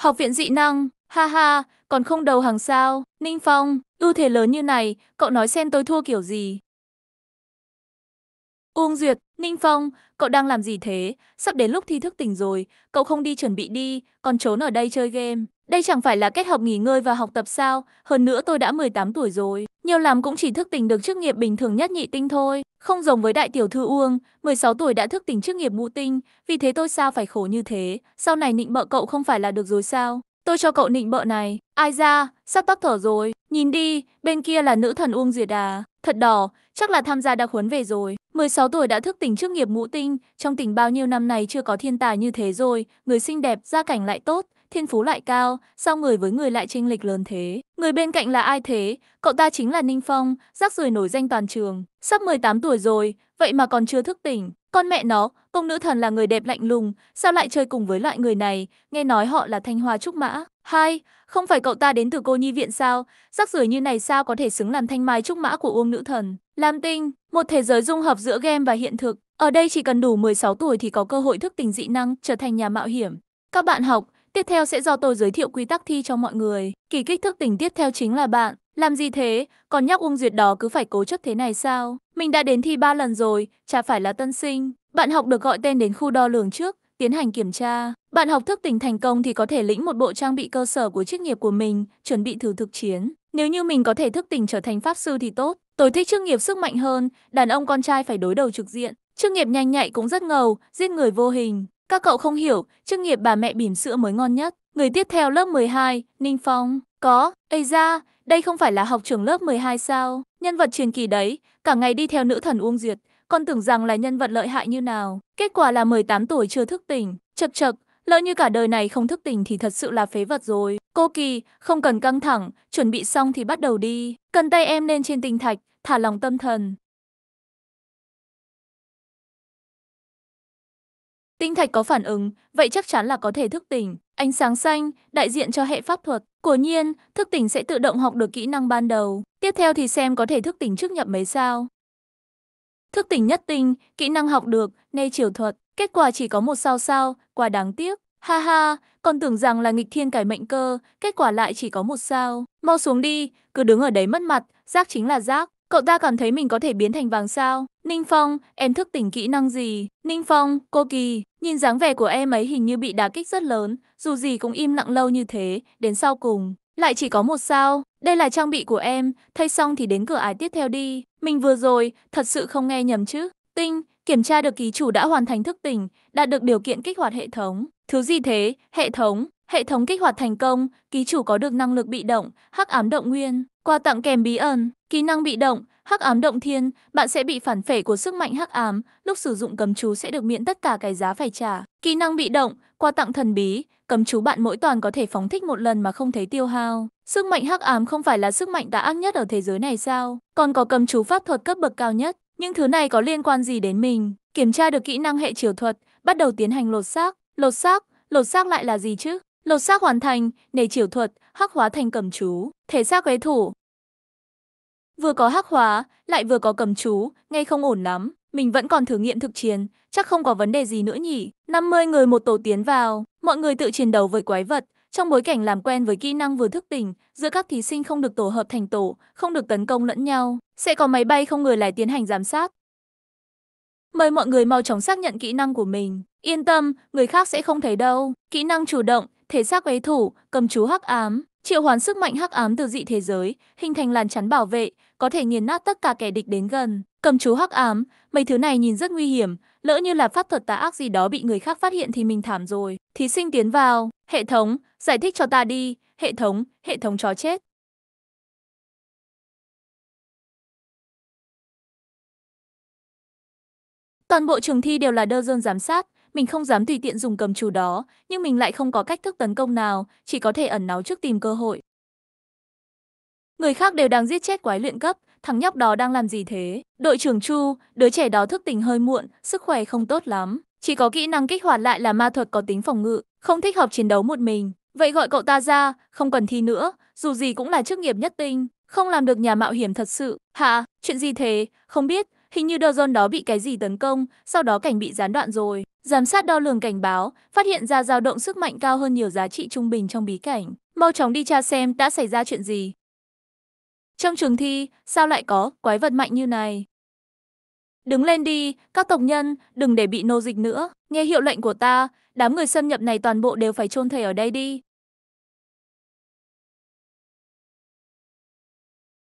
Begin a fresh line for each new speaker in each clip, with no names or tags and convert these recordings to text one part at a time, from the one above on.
Học viện dị năng, ha ha, còn không đầu hàng sao, Ninh Phong, ưu thế lớn như này, cậu nói xem tôi thua kiểu gì. Uông Duyệt, Ninh Phong, cậu đang làm gì thế, sắp đến lúc thi thức tỉnh rồi, cậu không đi chuẩn bị đi, còn trốn ở đây chơi game. Đây chẳng phải là kết hợp nghỉ ngơi và học tập sao, hơn nữa tôi đã 18 tuổi rồi. Nhiều làm cũng chỉ thức tỉnh được chức nghiệp bình thường nhất nhị tinh thôi. Không giống với đại tiểu thư Uông, 16 tuổi đã thức tỉnh chức nghiệp ngũ tinh, vì thế tôi sao phải khổ như thế, sau này nịnh bợ cậu không phải là được rồi sao? Tôi cho cậu nịnh bợ này. Ai ra, sắp tắc thở rồi. Nhìn đi, bên kia là nữ thần Uông Duyệt à. Thật đỏ, chắc là tham gia đặc huấn về rồi. 16 tuổi đã thức tỉnh chức nghiệp ngũ tinh, trong tỉnh bao nhiêu năm này chưa có thiên tài như thế rồi, người xinh đẹp, gia cảnh lại tốt, thiên phú lại cao, sao người với người lại chênh lệch lớn thế? Người bên cạnh là ai thế? Cậu ta chính là Ninh Phong, rác rưởi nổi danh toàn trường, sắp 18 tuổi rồi, vậy mà còn chưa thức tỉnh. Con mẹ nó, công nữ thần là người đẹp lạnh lùng, sao lại chơi cùng với loại người này, nghe nói họ là thanh hoa trúc mã. Hai, không phải cậu ta đến từ cô nhi viện sao, Rắc rưởi như này sao có thể xứng làm thanh mai trúc mã của uông nữ thần. Lam Tinh, một thế giới dung hợp giữa game và hiện thực, ở đây chỉ cần đủ 16 tuổi thì có cơ hội thức tỉnh dị năng, trở thành nhà mạo hiểm. Các bạn học, Tiếp theo sẽ do tôi giới thiệu quy tắc thi cho mọi người. Kỳ kích thước tỉnh tiếp theo chính là bạn. Làm gì thế? Còn nhắc ung Duyệt đó cứ phải cố chấp thế này sao? Mình đã đến thi 3 lần rồi, chả phải là tân sinh. Bạn học được gọi tên đến khu đo lường trước, tiến hành kiểm tra. Bạn học thức tỉnh thành công thì có thể lĩnh một bộ trang bị cơ sở của chức nghiệp của mình, chuẩn bị thử thực chiến. Nếu như mình có thể thức tỉnh trở thành pháp sư thì tốt. Tôi thích chức nghiệp sức mạnh hơn, đàn ông con trai phải đối đầu trực diện. Chức nghiệp nhanh nhạy cũng rất ngầu, giết người vô hình. Các cậu không hiểu, chức nghiệp bà mẹ bỉm sữa mới ngon nhất. Người tiếp theo lớp 12, Ninh Phong. Có, ây ra, đây không phải là học trưởng lớp 12 sao? Nhân vật truyền kỳ đấy, cả ngày đi theo nữ thần Uông Duyệt, còn tưởng rằng là nhân vật lợi hại như nào. Kết quả là 18 tuổi chưa thức tỉnh, chật chật, lỡ như cả đời này không thức tỉnh thì thật sự là phế vật rồi. Cô Kỳ, không cần căng thẳng, chuẩn bị xong thì bắt đầu đi. Cần tay em lên trên tinh thạch, thả lòng tâm thần. Tinh thạch có phản ứng, vậy chắc chắn là có thể thức tỉnh. Ánh sáng xanh, đại diện cho hệ pháp thuật. Của nhiên, thức tỉnh sẽ tự động học được kỹ năng ban đầu. Tiếp theo thì xem có thể thức tỉnh trước nhập mấy sao. Thức tỉnh nhất tinh, kỹ năng học được, nay chiều thuật. Kết quả chỉ có một sao sao, quá đáng tiếc. Ha ha, còn tưởng rằng là nghịch thiên cải mệnh cơ, kết quả lại chỉ có một sao. Mau xuống đi, cứ đứng ở đấy mất mặt, Giác chính là giác, Cậu ta cảm thấy mình có thể biến thành vàng sao. Ninh Phong, em thức tỉnh kỹ năng gì? Ninh Phong, cô kỳ, Nhìn dáng vẻ của em ấy hình như bị đá kích rất lớn, dù gì cũng im lặng lâu như thế, đến sau cùng, lại chỉ có một sao. Đây là trang bị của em, thay xong thì đến cửa ải tiếp theo đi. Mình vừa rồi, thật sự không nghe nhầm chứ. Tinh, kiểm tra được ký chủ đã hoàn thành thức tỉnh, đạt được điều kiện kích hoạt hệ thống. Thứ gì thế? Hệ thống. Hệ thống kích hoạt thành công, ký chủ có được năng lực bị động, hắc ám động nguyên. Quà tặng kèm bí ẩn, kỹ năng bị động, hắc ám động thiên, bạn sẽ bị phản phệ của sức mạnh hắc ám, lúc sử dụng cấm chú sẽ được miễn tất cả cái giá phải trả. Kỹ năng bị động, quà tặng thần bí, cấm chú bạn mỗi toàn có thể phóng thích một lần mà không thấy tiêu hao. Sức mạnh hắc ám không phải là sức mạnh đã ác nhất ở thế giới này sao? Còn có cấm chú pháp thuật cấp bậc cao nhất, những thứ này có liên quan gì đến mình? Kiểm tra được kỹ năng hệ chiều thuật, bắt đầu tiến hành lột xác. Lột xác, lột xác lại là gì chứ? Lột xác hoàn thành, nề chiểu thuật, hắc hóa thành cầm chú, thể xác quế thủ. Vừa có hắc hóa, lại vừa có cầm chú, ngay không ổn lắm. Mình vẫn còn thử nghiệm thực chiến, chắc không có vấn đề gì nữa nhỉ. 50 người một tổ tiến vào, mọi người tự chiến đấu với quái vật. Trong bối cảnh làm quen với kỹ năng vừa thức tỉnh, giữa các thí sinh không được tổ hợp thành tổ, không được tấn công lẫn nhau. Sẽ có máy bay không người lái tiến hành giám sát. Mời mọi người mau chóng xác nhận kỹ năng của mình. Yên tâm, người khác sẽ không thấy đâu. Kỹ năng chủ động, thể xác ấy thủ, cầm chú hắc ám, triệu hoán sức mạnh hắc ám từ dị thế giới, hình thành làn chắn bảo vệ, có thể nghiền nát tất cả kẻ địch đến gần. Cầm chú hắc ám, mấy thứ này nhìn rất nguy hiểm, lỡ như là pháp thuật tà ác gì đó bị người khác phát hiện thì mình thảm rồi. Thí sinh tiến vào, hệ thống, giải thích cho ta đi, hệ thống, hệ thống chó chết. Toàn bộ trường thi đều là đơ dương giám sát, mình không dám tùy tiện dùng cầm chú đó, nhưng mình lại không có cách thức tấn công nào, chỉ có thể ẩn náu trước tìm cơ hội. Người khác đều đang giết chết quái luyện cấp, thằng nhóc đó đang làm gì thế? Đội trưởng Chu, đứa trẻ đó thức tỉnh hơi muộn, sức khỏe không tốt lắm. Chỉ có kỹ năng kích hoạt lại là ma thuật có tính phòng ngự, không thích hợp chiến đấu một mình. Vậy gọi cậu ta ra, không cần thi nữa, dù gì cũng là chức nghiệp nhất tinh, không làm được nhà mạo hiểm thật sự. Hả, chuyện gì thế, không biết, Hình như Dozon đó bị cái gì tấn công, sau đó cảnh bị gián đoạn rồi. Giám sát đo lường cảnh báo, phát hiện ra dao động sức mạnh cao hơn nhiều giá trị trung bình trong bí cảnh. Mau chóng đi tra xem đã xảy ra chuyện gì. Trong trường thi, sao lại có quái vật mạnh như này? Đứng lên đi, các tộc nhân, đừng để bị nô dịch nữa. Nghe hiệu lệnh của ta, đám người xâm nhập này toàn bộ đều phải chôn thầy ở đây đi.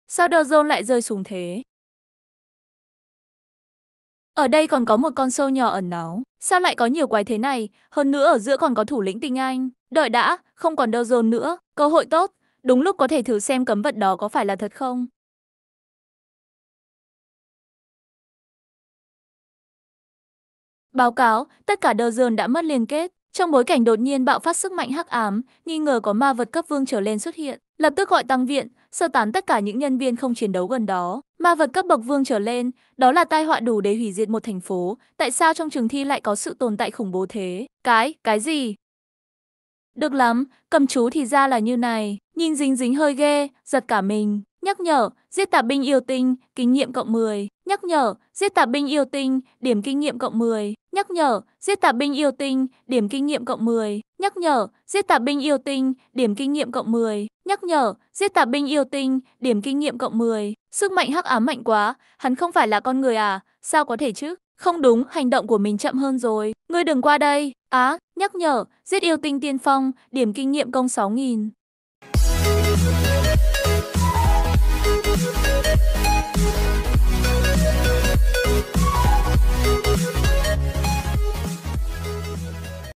Sao Dozon lại rơi xuống thế? Ở đây còn có một con sâu nhỏ ẩn náu. Sao lại có nhiều quái thế này? Hơn nữa ở giữa còn có thủ lĩnh tinh anh. Đợi đã, không còn đâu dồn nữa. Cơ hội tốt. Đúng lúc có thể thử xem cấm vật đó có phải là thật không. Báo cáo, tất cả đơ dồn đã mất liên kết. Trong bối cảnh đột nhiên bạo phát sức mạnh hắc ám, nghi ngờ có ma vật cấp vương trở lên xuất hiện. Lập tức gọi tăng viện, sơ tán tất cả những nhân viên không chiến đấu gần đó. Ma vật cấp bậc vương trở lên, đó là tai họa đủ để hủy diệt một thành phố. Tại sao trong trường thi lại có sự tồn tại khủng bố thế? Cái, cái gì? Được lắm, cầm chú thì ra là như này, nhìn dính dính hơi ghê, giật cả mình. Nhắc nhở, giết tà binh yêu tinh, kinh nghiệm cộng 10. Nhắc nhở, giết tà binh yêu tinh, điểm kinh nghiệm cộng 10. Nhắc nhở, giết tà binh yêu tinh, điểm kinh nghiệm cộng 10. Nhắc nhở, giết tà binh yêu tinh, điểm kinh nghiệm cộng 10. Nhắc nhở, giết tà binh yêu tinh, điểm kinh nghiệm cộng 10. Sức mạnh hắc ám mạnh quá, hắn không phải là con người à, sao có thể chứ? Không đúng, hành động của mình chậm hơn rồi. Ngươi đừng qua đây. Á, à, nhắc nhở, giết yêu tinh tiên phong, điểm kinh nghiệm công 6.000.